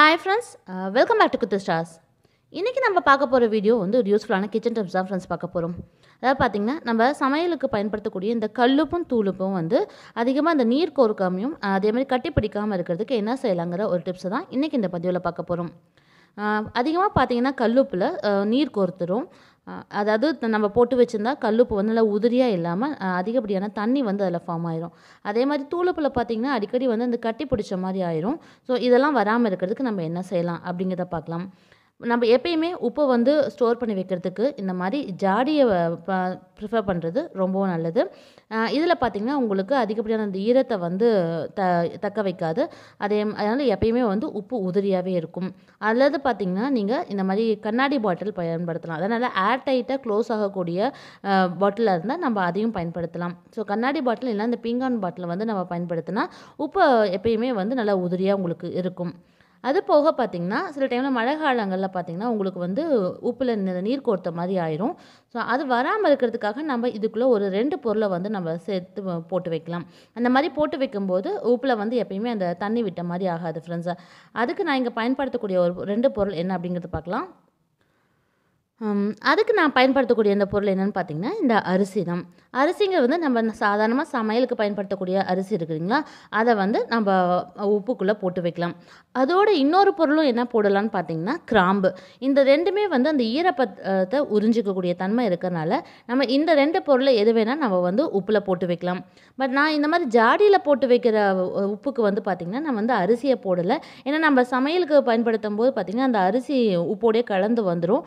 hi friends welcome back to Kuthu stars இன்றைக்கி நம்ம பார்க்க போகிற வீடியோ வந்து ஒரு யூஸ்ஃபுல்லான கிச்சன் டிப்ஸ் தான் ஃப்ரெண்ட்ஸ் பார்க்க போகிறோம் அதாவது பார்த்திங்கன்னா நம்ம சமையலுக்கு பயன்படுத்தக்கூடிய இந்த கல்லுப்பும் தூளுப்பும் வந்து அதிகமாக அந்த நீர் கோர்க்காமையும் அதேமாதிரி கட்டி பிடிக்காமல் இருக்கிறதுக்கு என்ன செய்யலாங்கிற ஒரு டிப்ஸை தான் இன்றைக்கி இந்த பதிவில் பார்க்க போகிறோம் அதிகமாக பார்த்தீங்கன்னா கல்லுப்பில் நீர் கோர்த்துரும் அதாவது நம்ம போட்டு வச்சுருந்தா கல்லுப்பு வந்து நல்லா உதிரியாக இல்லாமல் அதிகப்படியான தண்ணி வந்து அதில் ஃபார்ம் ஆயிரும் அதே மாதிரி தூளுப்பில் பார்த்திங்கன்னா அடிக்கடி வந்து அந்த கட்டி பிடிச்ச மாதிரி ஆயிரும் ஸோ இதெல்லாம் வராமல் இருக்கிறதுக்கு நம்ம என்ன செய்யலாம் அப்படிங்கிறத பார்க்கலாம் நம்ம எப்பயுமே உப்பை வந்து ஸ்டோர் பண்ணி வைக்கிறதுக்கு இந்த மாதிரி ஜாடியை ப ப்ரிஃபர் பண்ணுறது ரொம்பவும் நல்லது இதில் பார்த்திங்கன்னா உங்களுக்கு அதிகப்படியான அந்த ஈரத்தை வந்து த தக்க வைக்காது அதே அதனால் எப்பயுமே வந்து உப்பு உதிரியாகவே இருக்கும் அல்லது பார்த்திங்கன்னா நீங்கள் இந்த மாதிரி கண்ணாடி பாட்டில் பயன்படுத்தலாம் அதனால் ஏர்டைட்டாக க்ளோஸ் ஆகக்கூடிய பாட்டிலாக இருந்தால் நம்ம அதையும் பயன்படுத்தலாம் ஸோ கண்ணாடி பாட்டில் இல்லை இந்த பீங்கான் பாட்டில் வந்து நம்ம பயன்படுத்தினா உப்பு எப்பயுமே வந்து நல்லா உதிரியாக உங்களுக்கு இருக்கும் அது போக பார்த்திங்கன்னா சில டைமில் மழை காலங்களில் பார்த்திங்கன்னா உங்களுக்கு வந்து உப்பில் நீர் கோர்த்த மாதிரி ஆயிரும் ஸோ அது வராமல் இருக்கிறதுக்காக நம்ம இதுக்குள்ளே ஒரு ரெண்டு பொருளை வந்து நம்ம சேர்த்து போட்டு வைக்கலாம் அந்த மாதிரி போட்டு வைக்கும்போது உப்பில் வந்து எப்பயுமே அந்த தண்ணி விட்ட மாதிரி ஆகாது ஃப்ரெண்ட்ஸை அதுக்கு நான் இங்கே பயன்படுத்தக்கூடிய ஒரு ரெண்டு பொருள் என்ன அப்படிங்கிறது பார்க்கலாம் அதுக்கு நான் பயன்படுத்தக்கூடிய அந்த பொருள் என்னென்னு பார்த்தீங்கன்னா இந்த அரிசி தான் அரிசிங்க வந்து நம்ம சாதாரணமாக சமையலுக்கு பயன்படுத்தக்கூடிய அரிசி இருக்குதுங்களா அதை வந்து நம்ம உப்புக்குள்ளே போட்டு வைக்கலாம் அதோட இன்னொரு பொருளும் என்ன போடலான்னு பார்த்திங்கன்னா கிராம்பு இந்த ரெண்டுமே வந்து அந்த ஈரப்பத்தை உறிஞ்சிக்கக்கூடிய தன்மை இருக்கிறனால நம்ம இந்த ரெண்டு பொருளை எது வேணால் நம்ம வந்து உப்பில் போட்டு வைக்கலாம் பட் நான் இந்த மாதிரி ஜாடியில் போட்டு வைக்கிற உப்புக்கு வந்து பார்த்திங்கன்னா நான் வந்து அரிசியை போடலை ஏன்னா நம்ம சமையலுக்கு பயன்படுத்தும் போது பார்த்திங்கன்னா அந்த அரிசி உப்போடே கலந்து வந்துடும்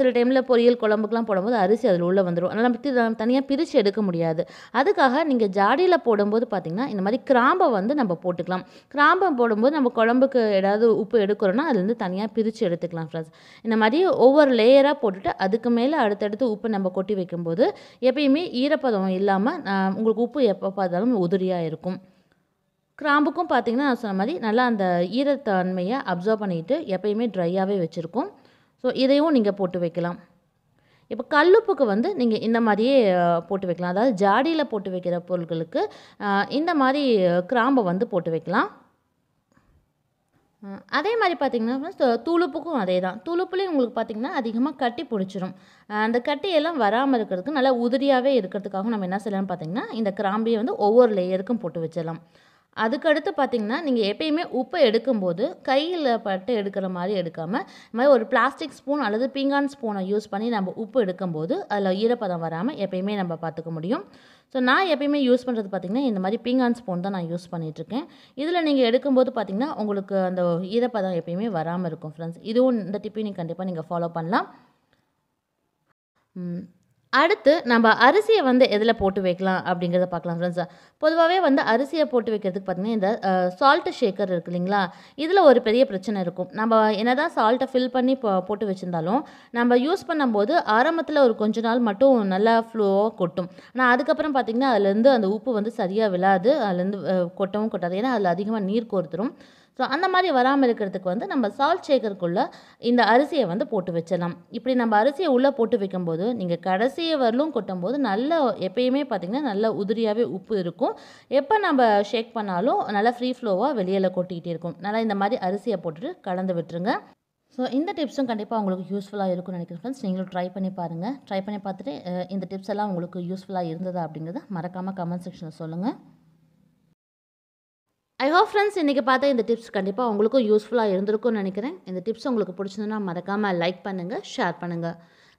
சில டைமில் பொரியல் குழம்புக்கெலாம் போடும்போது அரிசி அதில் உள்ளே வந்துடும் அதனால் நம்ம தனியாக பிரித்து எடுக்க முடியாது அதுக்காக நீங்கள் ஜாடியில் போடும்போது பார்த்திங்கன்னா இந்த மாதிரி கிராம்பை வந்து நம்ம போட்டுக்கலாம் கிராம்பை போடும்போது நம்ம குழம்புக்கு ஏதாவது உப்பு எடுக்கிறோன்னா அதுலேருந்து தனியாக பிரித்து எடுத்துக்கலாம் ஃப்ரெண்ட்ஸ் இந்த மாதிரி ஒவ்வொரு லேயராக போட்டுட்டு அதுக்கு மேலே அடுத்தடுத்து உப்பு நம்ம கொட்டி வைக்கும்போது எப்பயுமே ஈரப்பதம் இல்லாமல் உங்களுக்கு உப்பு எப்போ பார்த்தாலும் உதிரியாக இருக்கும் கிராம்புக்கும் பார்த்திங்கன்னா நான் சொன்ன மாதிரி நல்லா அந்த ஈரத்தன்மையை அப்சர்வ் பண்ணிவிட்டு எப்பயுமே ட்ரையாகவே வச்சுருக்கோம் ஸோ இதையும் நீங்கள் போட்டு வைக்கலாம் இப்போ கல்லுப்புக்கு வந்து நீங்கள் இந்த மாதிரியே போட்டு வைக்கலாம் அதாவது ஜாடியில் போட்டு வைக்கிற பொருட்களுக்கு இந்த மாதிரி கிராம்பை வந்து போட்டு வைக்கலாம் அதே மாதிரி பார்த்திங்கன்னா தூளுப்புக்கும் அதே தான் தூளுப்புலேயும் உங்களுக்கு பார்த்திங்கன்னா அதிகமாக கட்டி பிடிச்சிரும் அந்த கட்டியெல்லாம் வராமல் இருக்கிறதுக்கு நல்லா உதிரியாகவே இருக்கிறதுக்காக நம்ம என்ன செய்யலாம்னு பார்த்திங்கன்னா இந்த கிராம்பியை வந்து ஒவ்வொரு லேயருக்கும் போட்டு வச்சிடலாம் அதுக்கடுத்து பார்த்தீங்கன்னா நீங்கள் எப்பயுமே உப்பை எடுக்கும்போது கையில் பட்டு எடுக்கிற மாதிரி எடுக்காமல் இந்த மாதிரி ஒரு பிளாஸ்டிக் ஸ்பூன் அல்லது பீங்கான் ஸ்பூனை யூஸ் பண்ணி நம்ம உப்பு எடுக்கும்போது அதில் ஈரப்பதம் வராமல் எப்பயுமே நம்ம பார்த்துக்க முடியும் ஸோ நான் எப்பயுமே யூஸ் பண்ணுறது பார்த்திங்கன்னா இந்த மாதிரி பீங்கான் ஸ்பூன் தான் நான் யூஸ் பண்ணிகிட்ருக்கேன் இதில் நீங்கள் எடுக்கும்போது பார்த்திங்கன்னா உங்களுக்கு அந்த ஈரப்பதம் எப்பயுமே வராமல் இருக்கும் ஃப்ரெண்ட்ஸ் இதுவும் இந்த டிப்பையும் நீங்கள் கண்டிப்பாக நீங்கள் ஃபாலோ பண்ணலாம் அடுத்து நம்ம அரிசியை வந்து எதில் போட்டு வைக்கலாம் அப்படிங்கிறத பார்க்கலாம் ஃப்ரெண்ட்ஸ் பொதுவாகவே வந்து அரிசியை போட்டு வைக்கிறதுக்கு பார்த்திங்கன்னா இந்த சால்ட்டு ஷேக்கர் இருக்கு இல்லைங்களா இதில் ஒரு பெரிய பிரச்சனை இருக்கும் நம்ம என்ன தான் சால்ட்டை ஃபில் பண்ணி போட்டு வச்சுருந்தாலும் நம்ம யூஸ் பண்ணும்போது ஆரம்பத்தில் ஒரு கொஞ்ச நாள் மட்டும் நல்லா ஃப்ளோவாக கொட்டும் ஆனால் அதுக்கப்புறம் பார்த்திங்கன்னா அதுலேருந்து அந்த உப்பு வந்து சரியாக விழாது அதுலேருந்து கொட்டவும் கொட்டாது ஏன்னா அதில் அதிகமாக நீர் கோர்த்துரும் ஸோ அந்த மாதிரி வராமல் இருக்கிறதுக்கு வந்து நம்ம சால்ட் ஷேக்கருக்குள்ளே இந்த அரிசியை வந்து போட்டு வச்சிடலாம் இப்படி நம்ம அரிசியை உள்ளே போட்டு வைக்கும்போது நீங்கள் கடைசியை வரலும் கொட்டும்போது நல்ல எப்பயுமே பார்த்திங்கன்னா நல்ல உதிரியாகவே உப்பு இருக்கும் எப்போ நம்ம ஷேக் பண்ணாலும் நல்லா ஃப்ரீ ஃப்ளோவாக வெளியில் கொட்டிக்கிட்டே இருக்கும் நல்லா இந்த மாதிரி அரிசியை போட்டுட்டு கலந்து விட்டுருங்க ஸோ இந்த டிப்ஸும் கண்டிப்பாக உங்களுக்கு யூஸ்ஃபுல்லாக இருக்கும்னு நினைக்கிறேன் ஃப்ரெண்ட்ஸ் நீங்களும் ட்ரை பண்ணி பாருங்கள் ட்ரை பண்ணி பார்த்துட்டு இந்த டிப்ஸ் எல்லாம் உங்களுக்கு யூஸ்ஃபுல்லாக இருந்ததா அப்படிங்கிறத மறக்காமல் கமெண்ட் செக்ஷனில் சொல்லுங்கள் ஐ ஹோப் ஃப்ரெண்ட்ஸ் இன்றைக்கி பார்த்தா இந்த டிப்ஸ் கண்டிப்பாக உங்களுக்கும் யூஸ்ஃபுல்லாக இருந்திருக்கும்னு நினைக்கிறேன் இந்த டிப்ஸ் உங்களுக்கு பிடிச்சதுன்னா மறக்காமல் லைக் பண்ணுங்கள் ஷேர் பண்ணுங்கள்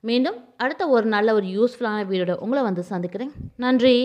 மீண்டும் அடுத்த ஒரு நல்ல ஒரு யூஸ்ஃபுல்லான வீடியோட உங்களை வந்து சந்திக்கிறேன் நன்றி